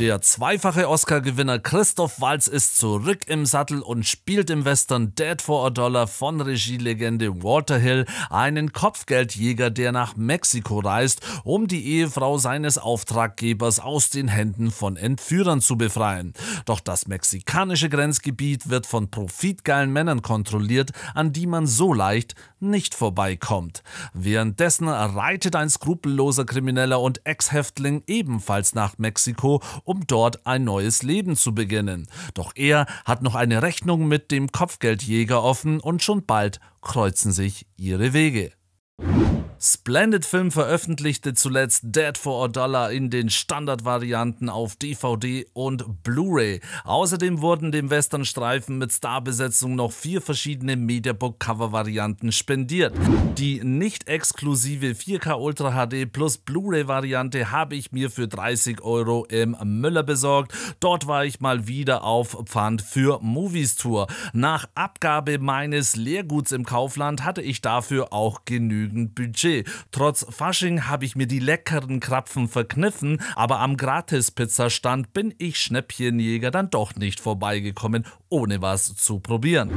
Der zweifache Oscar-Gewinner Christoph Walz ist zurück im Sattel und spielt im Western Dead for a Dollar von Regielegende Walter Hill einen Kopfgeldjäger, der nach Mexiko reist, um die Ehefrau seines Auftraggebers aus den Händen von Entführern zu befreien. Doch das mexikanische Grenzgebiet wird von profitgeilen Männern kontrolliert, an die man so leicht nicht vorbeikommt. Währenddessen reitet ein skrupelloser Krimineller und Ex-Häftling ebenfalls nach Mexiko, um dort ein neues Leben zu beginnen. Doch er hat noch eine Rechnung mit dem Kopfgeldjäger offen und schon bald kreuzen sich ihre Wege. Splendid Film veröffentlichte zuletzt Dead for a Dollar in den Standardvarianten auf DVD und Blu-ray. Außerdem wurden dem Westernstreifen mit Starbesetzung noch vier verschiedene Mediabook-Cover-Varianten spendiert. Die nicht exklusive 4K Ultra HD plus Blu-ray-Variante habe ich mir für 30 Euro im Müller besorgt. Dort war ich mal wieder auf Pfand für Movies Tour. Nach Abgabe meines Lehrguts im Kaufland hatte ich dafür auch genügend Budget. Klischee. Trotz Fasching habe ich mir die leckeren Krapfen verkniffen, aber am Gratis-Pizzastand bin ich Schnäppchenjäger dann doch nicht vorbeigekommen, ohne was zu probieren.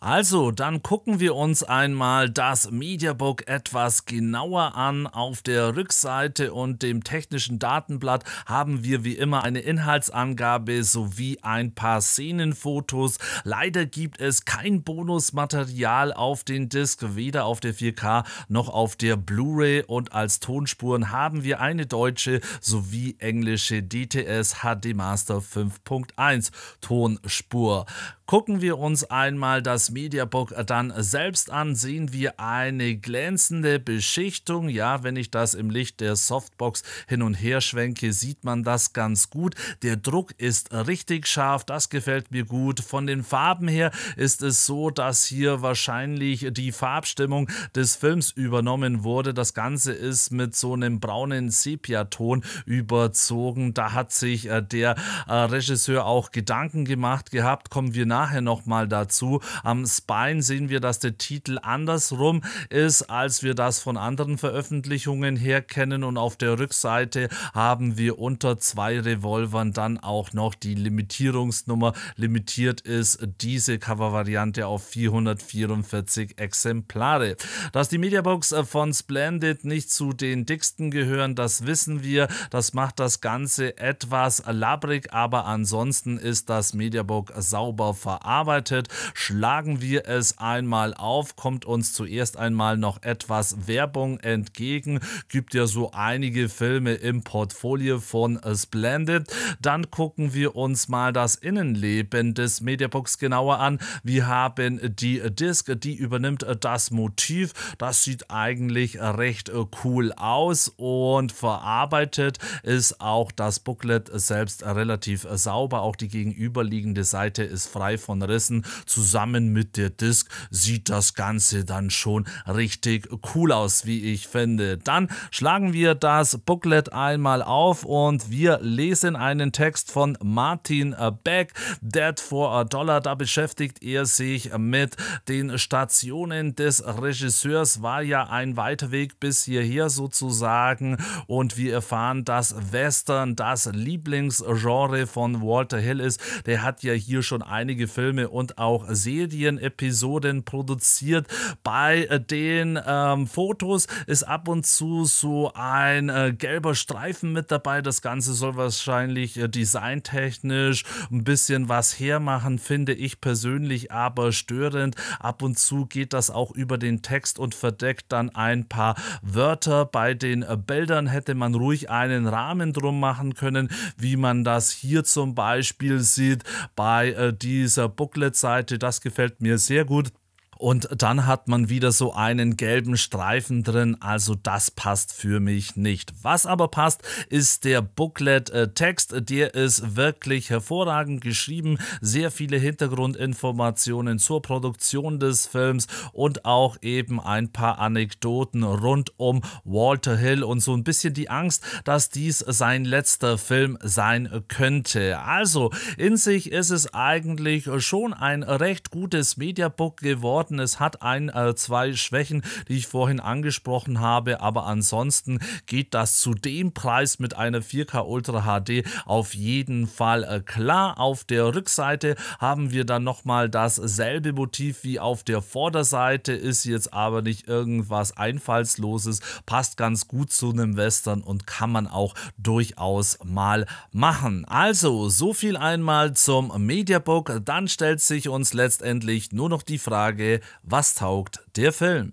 Also, dann gucken wir uns einmal das Mediabook etwas genauer an. Auf der Rückseite und dem technischen Datenblatt haben wir wie immer eine Inhaltsangabe sowie ein paar Szenenfotos. Leider gibt es kein Bonusmaterial auf den Disc, weder auf der 4K noch auf der Blu-ray und als Tonspuren haben wir eine deutsche sowie englische DTS HD Master 5.1 Tonspur. Gucken wir uns einmal das das MediaBook dann selbst an, sehen wir eine glänzende Beschichtung. Ja, wenn ich das im Licht der Softbox hin und her schwenke, sieht man das ganz gut. Der Druck ist richtig scharf, das gefällt mir gut. Von den Farben her ist es so, dass hier wahrscheinlich die Farbstimmung des Films übernommen wurde. Das Ganze ist mit so einem braunen Sepiaton überzogen. Da hat sich äh, der äh, Regisseur auch Gedanken gemacht gehabt. Kommen wir nachher nochmal dazu. Am am Spine sehen wir, dass der Titel andersrum ist, als wir das von anderen Veröffentlichungen her kennen. Und auf der Rückseite haben wir unter zwei Revolvern dann auch noch die Limitierungsnummer. Limitiert ist diese Covervariante auf 444 Exemplare. Dass die Mediabox von Splendid nicht zu den dicksten gehören, das wissen wir. Das macht das Ganze etwas labrig, aber ansonsten ist das Mediabook sauber verarbeitet. Schlagen schlagen wir es einmal auf, kommt uns zuerst einmal noch etwas Werbung entgegen, gibt ja so einige Filme im Portfolio von Splendid. Dann gucken wir uns mal das Innenleben des Mediabooks genauer an. Wir haben die Disc, die übernimmt das Motiv. Das sieht eigentlich recht cool aus und verarbeitet ist auch das Booklet selbst relativ sauber. Auch die gegenüberliegende Seite ist frei von Rissen zusammen mit mit der Disk sieht das Ganze dann schon richtig cool aus, wie ich finde. Dann schlagen wir das Booklet einmal auf und wir lesen einen Text von Martin äh, Beck, Dead for a äh, Dollar. Da beschäftigt er sich mit den Stationen des Regisseurs. War ja ein weiter Weg bis hierher sozusagen und wir erfahren, dass Western das Lieblingsgenre von Walter Hill ist. Der hat ja hier schon einige Filme und auch Serien Episoden produziert. Bei äh, den ähm, Fotos ist ab und zu so ein äh, gelber Streifen mit dabei. Das Ganze soll wahrscheinlich äh, designtechnisch ein bisschen was hermachen, finde ich persönlich aber störend. Ab und zu geht das auch über den Text und verdeckt dann ein paar Wörter. Bei den äh, Bildern hätte man ruhig einen Rahmen drum machen können, wie man das hier zum Beispiel sieht bei äh, dieser Booklet-Seite. Das gefällt mir sehr gut. Und dann hat man wieder so einen gelben Streifen drin. Also das passt für mich nicht. Was aber passt, ist der Booklet-Text. Der ist wirklich hervorragend geschrieben. Sehr viele Hintergrundinformationen zur Produktion des Films und auch eben ein paar Anekdoten rund um Walter Hill und so ein bisschen die Angst, dass dies sein letzter Film sein könnte. Also in sich ist es eigentlich schon ein recht gutes Mediabook geworden Worten. Es hat ein, äh, zwei Schwächen, die ich vorhin angesprochen habe, aber ansonsten geht das zu dem Preis mit einer 4K Ultra HD auf jeden Fall äh, klar. Auf der Rückseite haben wir dann nochmal dasselbe Motiv wie auf der Vorderseite, ist jetzt aber nicht irgendwas Einfallsloses, passt ganz gut zu einem Western und kann man auch durchaus mal machen. Also, so viel einmal zum Mediabook. Dann stellt sich uns letztendlich nur noch die Frage, was taugt der Film?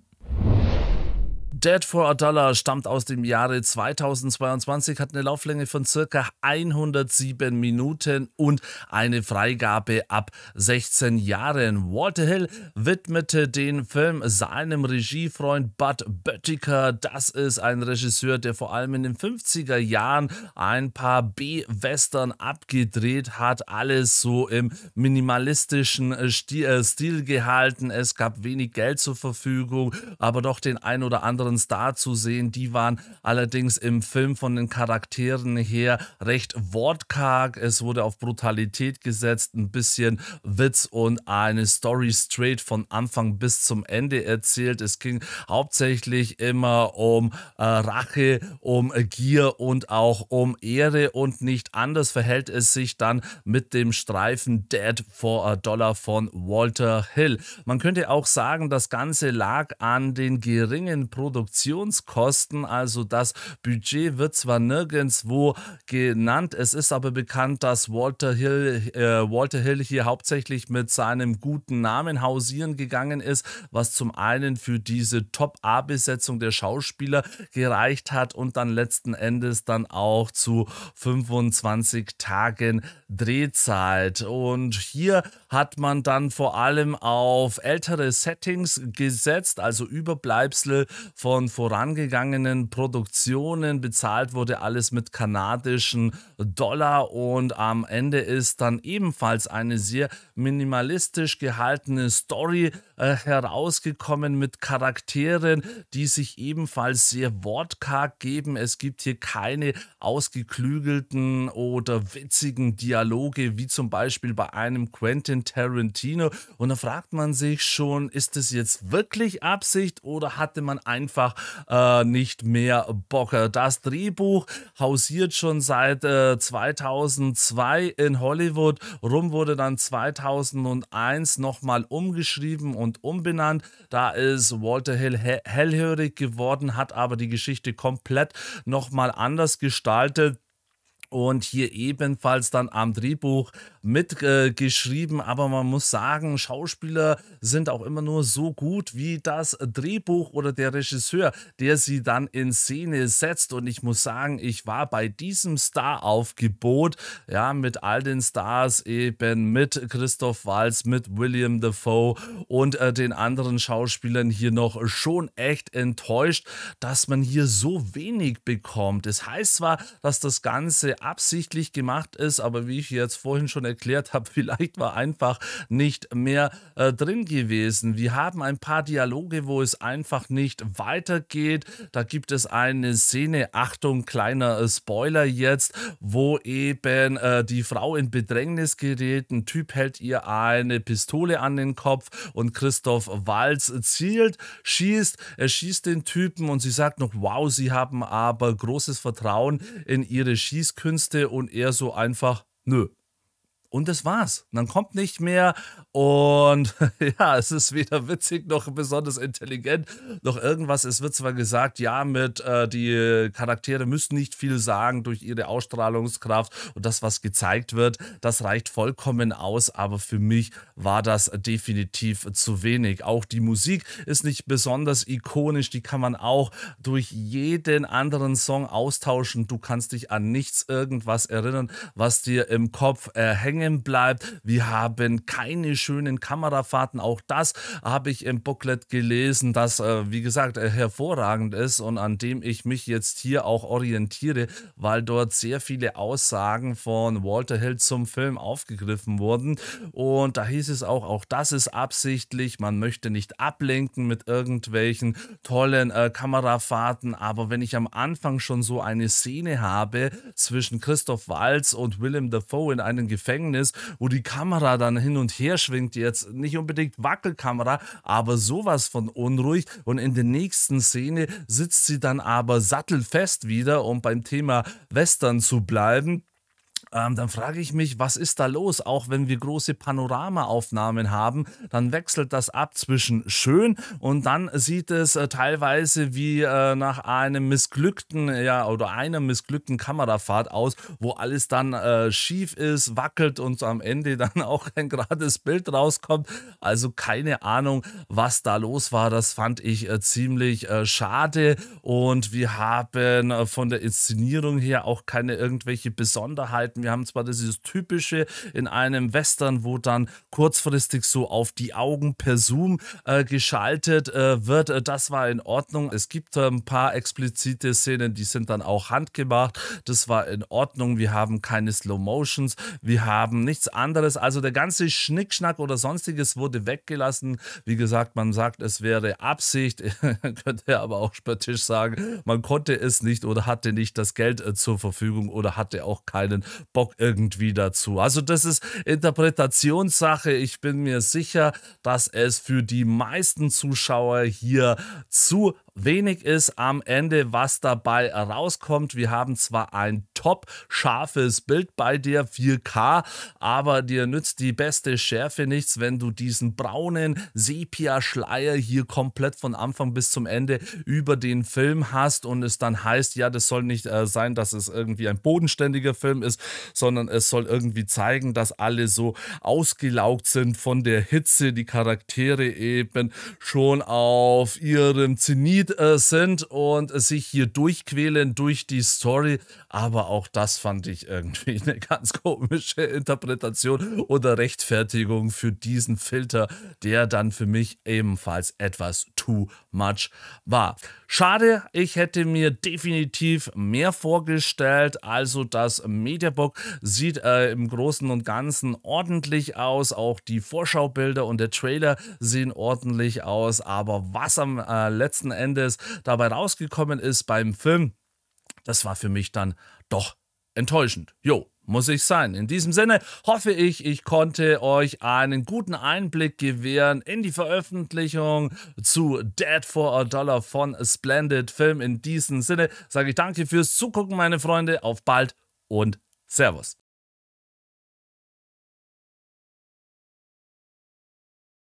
Dead for a Dollar stammt aus dem Jahre 2022, hat eine Lauflänge von circa 107 Minuten und eine Freigabe ab 16 Jahren. Walter Hill widmete den Film seinem Regiefreund Bud Böttiker. Das ist ein Regisseur, der vor allem in den 50er Jahren ein paar B-Western abgedreht hat. Alles so im minimalistischen äh, äh, Stil gehalten. Es gab wenig Geld zur Verfügung, aber doch den ein oder anderen von Star zu sehen. Die waren allerdings im Film von den Charakteren her recht wortkarg. Es wurde auf Brutalität gesetzt, ein bisschen Witz und eine Story straight von Anfang bis zum Ende erzählt. Es ging hauptsächlich immer um äh, Rache, um Gier und auch um Ehre und nicht anders verhält es sich dann mit dem Streifen Dead for a Dollar von Walter Hill. Man könnte auch sagen, das Ganze lag an den geringen Produktionen Produktionskosten. Also das Budget wird zwar nirgendwo genannt, es ist aber bekannt, dass Walter Hill, äh, Walter Hill hier hauptsächlich mit seinem guten Namen hausieren gegangen ist, was zum einen für diese Top-A-Besetzung der Schauspieler gereicht hat und dann letzten Endes dann auch zu 25 Tagen Drehzeit. Und hier hat man dann vor allem auf ältere Settings gesetzt, also Überbleibsel von vorangegangenen Produktionen bezahlt wurde alles mit kanadischen Dollar und am Ende ist dann ebenfalls eine sehr minimalistisch gehaltene Story äh, herausgekommen mit Charakteren, die sich ebenfalls sehr wortkarg geben. Es gibt hier keine ausgeklügelten oder witzigen Dialoge, wie zum Beispiel bei einem Quentin Tarantino. Und da fragt man sich schon, ist es jetzt wirklich Absicht oder hatte man einfach einfach äh, nicht mehr Bock. Das Drehbuch hausiert schon seit äh, 2002 in Hollywood. Rum wurde dann 2001 nochmal umgeschrieben und umbenannt. Da ist Walter Hill hellhörig geworden, hat aber die Geschichte komplett nochmal anders gestaltet und hier ebenfalls dann am Drehbuch mitgeschrieben. Äh, Aber man muss sagen, Schauspieler sind auch immer nur so gut wie das Drehbuch oder der Regisseur, der sie dann in Szene setzt. Und ich muss sagen, ich war bei diesem Star-Aufgebot, ja, mit all den Stars eben, mit Christoph Walz, mit William Dafoe und äh, den anderen Schauspielern hier noch schon echt enttäuscht, dass man hier so wenig bekommt. Es das heißt zwar, dass das Ganze absichtlich gemacht ist, aber wie ich jetzt vorhin schon erklärt habe, vielleicht war einfach nicht mehr äh, drin gewesen. Wir haben ein paar Dialoge, wo es einfach nicht weitergeht. Da gibt es eine Szene, Achtung, kleiner äh, Spoiler jetzt, wo eben äh, die Frau in Bedrängnis gerät, ein Typ hält ihr eine Pistole an den Kopf und Christoph Walz zielt, schießt, er schießt den Typen und sie sagt noch, wow, sie haben aber großes Vertrauen in ihre Schießkörper. Künste und er so einfach, nö, und das war's. Man kommt nicht mehr. Und ja, es ist weder witzig noch besonders intelligent noch irgendwas. Es wird zwar gesagt, ja, mit äh, die Charaktere müssen nicht viel sagen durch ihre Ausstrahlungskraft und das, was gezeigt wird, das reicht vollkommen aus. Aber für mich war das definitiv zu wenig. Auch die Musik ist nicht besonders ikonisch. Die kann man auch durch jeden anderen Song austauschen. Du kannst dich an nichts irgendwas erinnern, was dir im Kopf äh, hängt hängen bleibt. Wir haben keine schönen Kamerafahrten. Auch das habe ich im Booklet gelesen, das, äh, wie gesagt, äh, hervorragend ist und an dem ich mich jetzt hier auch orientiere, weil dort sehr viele Aussagen von Walter Hill zum Film aufgegriffen wurden. Und da hieß es auch, auch das ist absichtlich. Man möchte nicht ablenken mit irgendwelchen tollen äh, Kamerafahrten. Aber wenn ich am Anfang schon so eine Szene habe zwischen Christoph Walz und Willem Dafoe in einem Gefängnis, Gefängnis, wo die Kamera dann hin und her schwingt, jetzt nicht unbedingt Wackelkamera, aber sowas von unruhig und in der nächsten Szene sitzt sie dann aber sattelfest wieder, um beim Thema Western zu bleiben ähm, dann frage ich mich, was ist da los? Auch wenn wir große Panoramaaufnahmen haben, dann wechselt das ab zwischen schön und dann sieht es äh, teilweise wie äh, nach einem missglückten, ja, oder einer missglückten Kamerafahrt aus, wo alles dann äh, schief ist, wackelt und am Ende dann auch ein gerades Bild rauskommt. Also keine Ahnung, was da los war. Das fand ich äh, ziemlich äh, schade und wir haben äh, von der Inszenierung her auch keine irgendwelche Besonderheiten. Wir haben zwar dieses typische in einem Western, wo dann kurzfristig so auf die Augen per Zoom äh, geschaltet äh, wird. Äh, das war in Ordnung. Es gibt äh, ein paar explizite Szenen, die sind dann auch handgemacht. Das war in Ordnung. Wir haben keine Slow Motions. Wir haben nichts anderes. Also der ganze Schnickschnack oder sonstiges wurde weggelassen. Wie gesagt, man sagt, es wäre Absicht. könnte aber auch spöttisch sagen, man konnte es nicht oder hatte nicht das Geld äh, zur Verfügung oder hatte auch keinen Bock irgendwie dazu. Also das ist Interpretationssache. Ich bin mir sicher, dass es für die meisten Zuschauer hier zu wenig ist am Ende, was dabei rauskommt. Wir haben zwar ein top scharfes Bild bei dir, 4K, aber dir nützt die beste Schärfe nichts, wenn du diesen braunen Sepia-Schleier hier komplett von Anfang bis zum Ende über den Film hast und es dann heißt, ja, das soll nicht äh, sein, dass es irgendwie ein bodenständiger Film ist, sondern es soll irgendwie zeigen, dass alle so ausgelaugt sind von der Hitze, die Charaktere eben schon auf ihrem Zenit Speed äh, sind und äh, sich hier durchquälen durch die Story. Aber auch das fand ich irgendwie eine ganz komische Interpretation oder Rechtfertigung für diesen Filter, der dann für mich ebenfalls etwas too much war. Schade, ich hätte mir definitiv mehr vorgestellt. Also das Mediabook sieht äh, im Großen und Ganzen ordentlich aus. Auch die Vorschaubilder und der Trailer sehen ordentlich aus. Aber was am äh, letzten Ende Endes dabei rausgekommen ist beim Film, das war für mich dann doch enttäuschend. Jo, muss ich sein. In diesem Sinne hoffe ich, ich konnte euch einen guten Einblick gewähren in die Veröffentlichung zu Dead for a Dollar von a Splendid Film. In diesem Sinne sage ich danke fürs Zugucken, meine Freunde. Auf bald und Servus.